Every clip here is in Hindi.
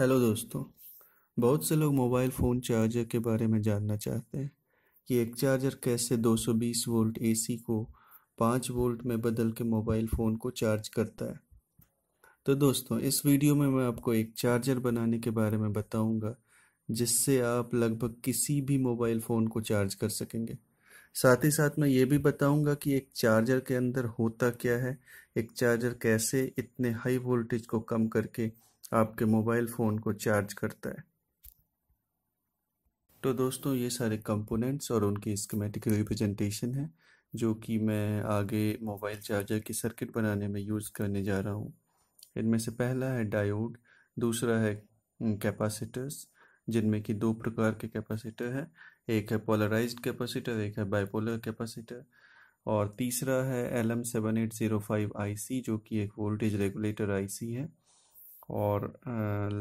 हेलो दोस्तों बहुत से लोग मोबाइल फ़ोन चार्जर के बारे में जानना चाहते हैं कि एक चार्जर कैसे 220 वोल्ट एसी को 5 वोल्ट में बदल के मोबाइल फ़ोन को चार्ज करता है तो दोस्तों इस वीडियो में मैं आपको एक चार्जर बनाने के बारे में बताऊंगा जिससे आप लगभग किसी भी मोबाइल फ़ोन को चार्ज कर सकेंगे साथ ही साथ मैं ये भी बताऊंगा कि एक चार्जर के अंदर होता क्या है एक चार्जर कैसे इतने हाई वोल्टेज को कम करके आपके मोबाइल फ़ोन को चार्ज करता है तो दोस्तों ये सारे कंपोनेंट्स और उनकी स्कीमेटिक रिप्रेजेंटेशन है जो कि मैं आगे मोबाइल चार्जर की सर्किट बनाने में यूज़ करने जा रहा हूँ इनमें से पहला है डायोड दूसरा है कैपेसिटर्स जिनमें कि दो प्रकार के कैपेसिटर हैं एक है पोलराइज्ड कैपेसिटर एक है बाइपोलर कैपेसिटर और तीसरा है L M seven eight zero five I C जो कि एक वोल्टेज रेगुलेटर आई सी है और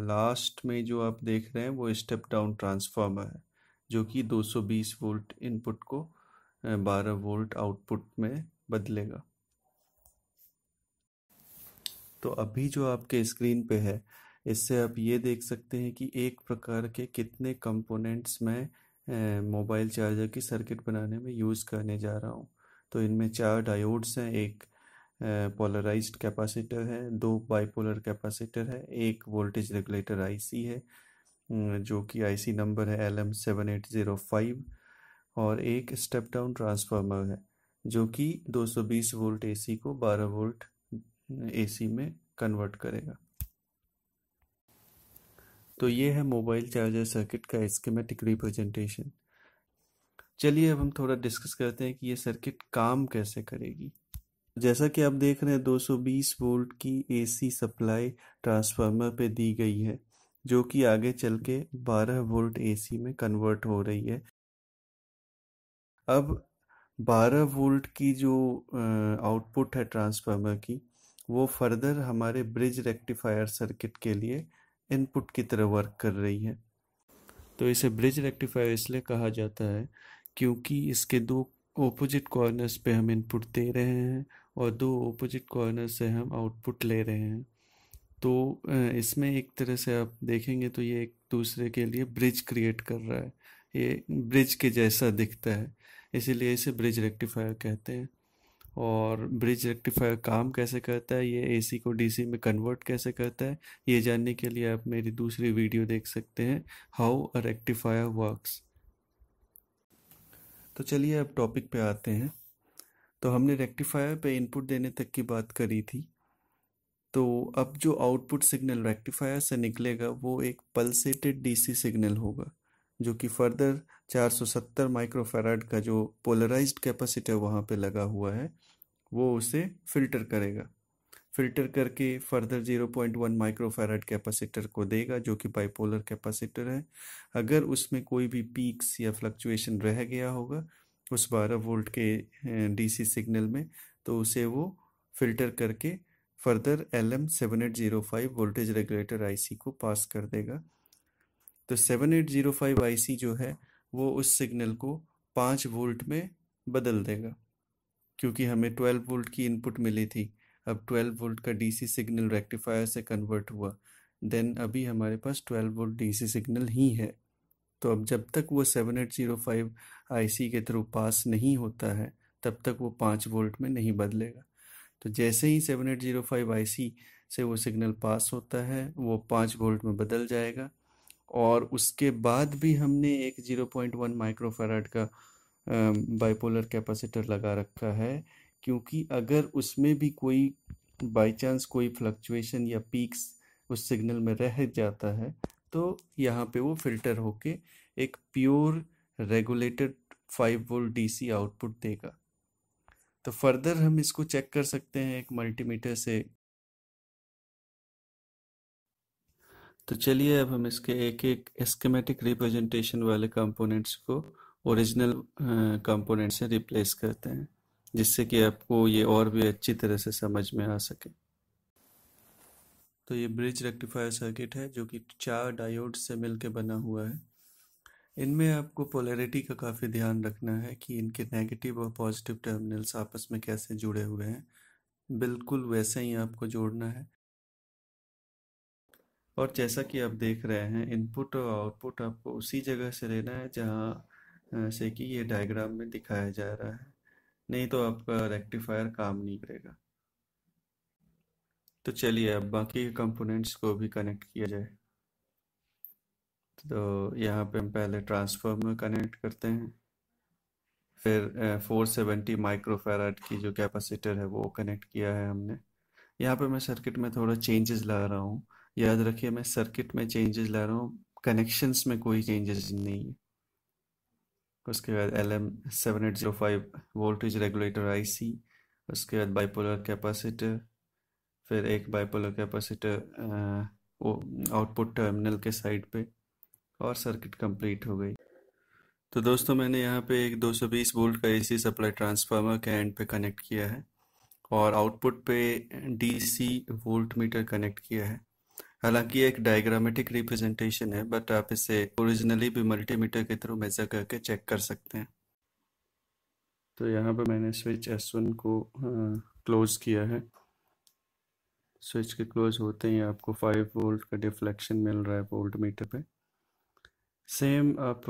लास्ट में जो आप देख रहे हैं वो स्टेप डाउन ट्रांसफार्मर है जो कि 220 वोल्ट इनपुट को 12 वोल्ट आउटपुट में बदलेगा तो अभी जो आपके स्क्रीन पे है इससे आप ये देख सकते हैं कि एक प्रकार के कितने कंपोनेंट्स मैं मोबाइल चार्जर की सर्किट बनाने में यूज़ करने जा रहा हूँ तो इनमें चार डायोड्स हैं एक पोलराइज्ड कैपेसिटर है दो बाइपोलर कैपेसिटर है एक वोल्टेज रेगुलेटर आईसी है जो कि आईसी नंबर है L M seven eight zero five और एक स्टेप डाउन ट्रांसफार्मर है जो कि 220 वोल्ट एसी को 12 वोल्ट एसी में कन्वर्ट करेगा तो ये है मोबाइल चार्जर सर्किट का स्कीमेटिक रिप्रेजेंटेशन चलिए अब हम थोड़ा डिस्कस करते हैं कि ये सर्किट काम कैसे करेगी जैसा कि आप देख रहे हैं 220 वोल्ट की एसी सप्लाई ट्रांसफार्मर पे दी गई है जो कि आगे चल के 12 वोल्ट एसी में कन्वर्ट हो रही है अब 12 वोल्ट की जो आउटपुट है ट्रांसफार्मर की वो फर्दर हमारे ब्रिज रेक्टिफायर सर्किट के लिए इनपुट की तरह वर्क कर रही है तो इसे ब्रिज रेक्टिफायर इसलिए कहा जाता है क्योंकि इसके दो ओपोजिट कॉर्नर्स पे हम इनपुट दे रहे हैं और दो ओपोजिट कॉर्नर से हम आउटपुट ले रहे हैं तो इसमें एक तरह से आप देखेंगे तो ये एक दूसरे के लिए ब्रिज क्रिएट कर रहा है ये ब्रिज के जैसा दिखता है इसीलिए इसे ब्रिज रेक्टिफायर कहते हैं और ब्रिज रेक्टिफायर काम कैसे करता है ये एसी को डीसी में कन्वर्ट कैसे करता है ये जानने के लिए आप मेरी दूसरी वीडियो देख सकते हैं हाउ अ रेक्टिफायर वर्क्स तो चलिए अब टॉपिक पे आते हैं तो हमने रेक्टिफायर पे इनपुट देने तक की बात करी थी तो अब जो आउटपुट सिग्नल रेक्टिफायर से निकलेगा वो एक पल्सेटेड डीसी सिग्नल होगा जो कि फर्दर 470 माइक्रोफेराड का जो पोलराइज्ड कैपेसिटर वहाँ पे लगा हुआ है वो उसे फिल्टर करेगा फिल्टर करके फर्दर 0.1 माइक्रोफेराइड कैपेसिटर को देगा जो कि बाइपोलर कैपेसिटर है अगर उसमें कोई भी पीक्स या फ्लक्चुएशन रह गया होगा उस 12 वोल्ट के डीसी सिग्नल में तो उसे वो फिल्टर करके further L M seven eight zero five voltage regulator IC को पास कर देगा तो seven eight zero five IC जो है वो उस सिग्नल को पाँच वोल्ट में बदल देगा क्योंकि हमें ट्वेल्व वोल्ट की इनपुट मिली थी अब 12 वोल्ट का डीसी सिग्नल रेक्टिफायर से कन्वर्ट हुआ देन अभी हमारे पास 12 वोल्ट डीसी सिग्नल ही है तो अब जब तक वो 7805 आईसी के थ्रू पास नहीं होता है तब तक वो पाँच वोल्ट में नहीं बदलेगा तो जैसे ही 7805 आईसी से वो सिग्नल पास होता है वो पाँच वोल्ट में बदल जाएगा और उसके बाद भी हमने एक 0.1 माइक्रोफ़ेराड का बाइपोलर कैपेसिटर लगा रखा है क्योंकि अगर उसमें भी कोई बाई चांस कोई फ्लक्चुएशन या पीक्स उस सिग्नल में रह जाता है तो यहाँ पे वो फिल्टर होके एक pure regulated five volt DC output देगा तो फर्दर हम इसको चेक कर सकते हैं एक मल्टीमीटर से तो चलिए अब हम इसके एक एक स्केमेटिक रिप्रेजेंटेशन वाले कंपोनेंट्स को ओरिजिनल कंपोनेंट से रिप्लेस करते हैं जिससे कि आपको ये और भी अच्छी तरह से समझ में आ सके तो ये ब्रिज रेक्टिफायर सर्किट है जो कि चार डायोड से मिलकर बना हुआ है इनमें आपको पोलैरिटी का काफ़ी ध्यान रखना है कि इनके नेगेटिव और पॉजिटिव टर्मिनल्स आपस में कैसे जुड़े हुए हैं बिल्कुल वैसे ही आपको जोड़ना है और जैसा कि आप देख रहे हैं इनपुट और आउटपुट आपको उसी जगह से लेना है जहाँ से कि ये डायग्राम में दिखाया जा रहा है नहीं तो आपका रेक्टिफायर काम नहीं करेगा तो चलिए अब बाकी कंपोनेंट्स को भी कनेक्ट किया जाए तो यहाँ पे हम पहले ट्रांसफार्मर कनेक्ट करते हैं फिर 470 माइक्रोफेराट की जो कैपेसिटर है वो कनेक्ट किया है हमने यहाँ पे मैं सर्किट में थोड़ा चेंजेस ला रहा हूँ याद रखिए मैं सर्किट में चेंजेस ला रहा हूँ कनेक्शंस में कोई चेंजेस नहीं है उसके बाद L M seven eight zero five voltage regulator I C उसके बाद बाइपोलर कैपेसिटर फिर एक बाइपोलर कैपेसिटर आउटपुट टर्मिनल के साइड पे और सर्किट कंप्लीट हो गई तो दोस्तों मैंने यहाँ पे एक 220 वोल्ट का एसी सप्लाई ट्रांसफार्मर के एंड पे कनेक्ट किया है और आउटपुट पे डीसी वोल्ट मीटर कनेक्ट किया है हालांकि एक डायग्रामेटिक रिप्रेजेंटेशन है बट आप इसे ओरिजिनली भी मल्टीमीटर के थ्रू मेजर करके चेक कर सकते हैं तो यहाँ पर मैंने स्विच एस वन को क्लोज किया है स्विच के क्लोज होते ही आपको 5 वोल्ट का डिफ्लेक्शन मिल रहा है वोल्ट मीटर पे सेम आप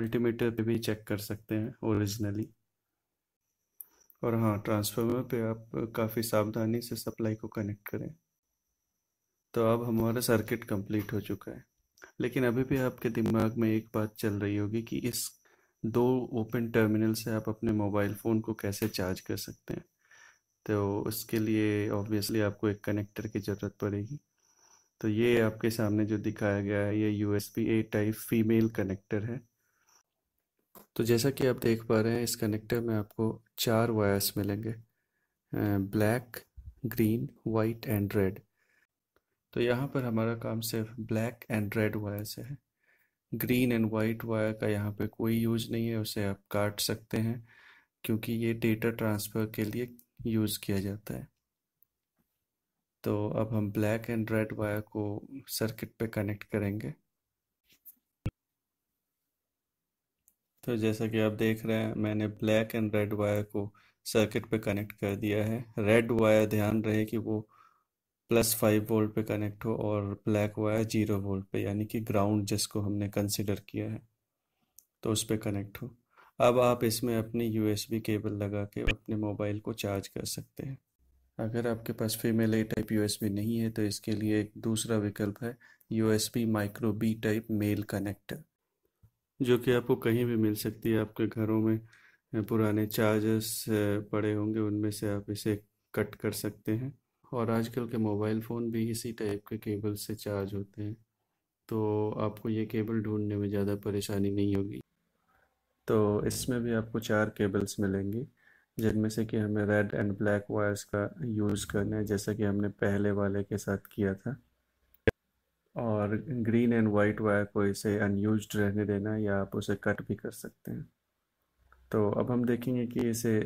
मल्टीमीटर पे भी चेक कर सकते हैं ओरिजिनली और हाँ ट्रांसफार्मर पे आप काफ़ी सावधानी से सप्लाई को कनेक्ट करें तो अब हमारा सर्किट कंप्लीट हो चुका है लेकिन अभी भी आपके दिमाग में एक बात चल रही होगी कि इस दो ओपन टर्मिनल से आप अपने मोबाइल फ़ोन को कैसे चार्ज कर सकते हैं तो उसके लिए ऑब्वियसली आपको एक कनेक्टर की ज़रूरत पड़ेगी तो ये आपके सामने जो दिखाया गया है ये U S A type female connector है तो जैसा कि आप देख पा रहे हैं इस कनेक्टर में आपको चार वायर्स मिलेंगे black green white and red तो यहाँ पर हमारा काम सिर्फ ब्लैक एंड रेड वायर से है ग्रीन एंड वाइट वायर का यहाँ पे कोई यूज नहीं है उसे आप काट सकते हैं क्योंकि ये डेटा ट्रांसफ़र के लिए यूज़ किया जाता है तो अब हम ब्लैक एंड रेड वायर को सर्किट पे कनेक्ट करेंगे तो जैसा कि आप देख रहे हैं मैंने ब्लैक एंड रेड वायर को सर्किट पे कनेक्ट कर दिया है रेड वायर ध्यान रहे कि वो प्लस फाइव वोल्ट पे कनेक्ट हो और ब्लैक वायर जीरो वोल्ट पे यानी कि ग्राउंड जिसको हमने कंसिडर किया है तो उस पर कनेक्ट हो अब आप इसमें अपनी यू केबल लगा के अपने मोबाइल को चार्ज कर सकते हैं अगर आपके पास फीमेल ए टाइप यू नहीं है तो इसके लिए एक दूसरा विकल्प है USB micro B type male connector जो कि आपको कहीं भी मिल सकती है आपके घरों में पुराने चार्जर्स पड़े होंगे उनमें से आप इसे कट कर सकते हैं और आजकल के मोबाइल फ़ोन भी इसी टाइप के केबल से चार्ज होते हैं तो आपको ये केबल ढूंढने में ज़्यादा परेशानी नहीं होगी तो इसमें भी आपको चार केबल्स मिलेंगी जिनमें से कि हमें रेड एंड ब्लैक वायर्स का यूज़ करना है जैसा कि हमने पहले वाले के साथ किया था और ग्रीन एंड वाइट वायर को इसे अनयूज रहने देना या आप उसे कट भी कर सकते हैं तो अब हम देखेंगे कि इसे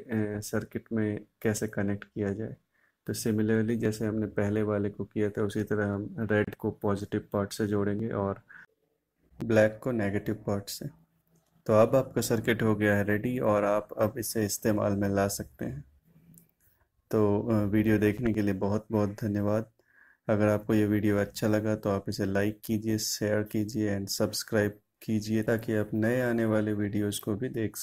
सर्किट में कैसे कनेक्ट किया जाए तो सिमिलरली जैसे हमने पहले वाले को किया था उसी तरह हम रेड को पॉजिटिव पार्ट से जोड़ेंगे और ब्लैक को नेगेटिव पार्ट से तो अब आपका सर्किट हो गया है रेडी और आप अब इसे इस्तेमाल में ला सकते हैं तो वीडियो देखने के लिए बहुत बहुत धन्यवाद अगर आपको ये वीडियो अच्छा लगा तो आप इसे लाइक कीजिए शेयर कीजिए एंड सब्सक्राइब कीजिए ताकि आप नए आने वाले वीडियोस को भी देख सकें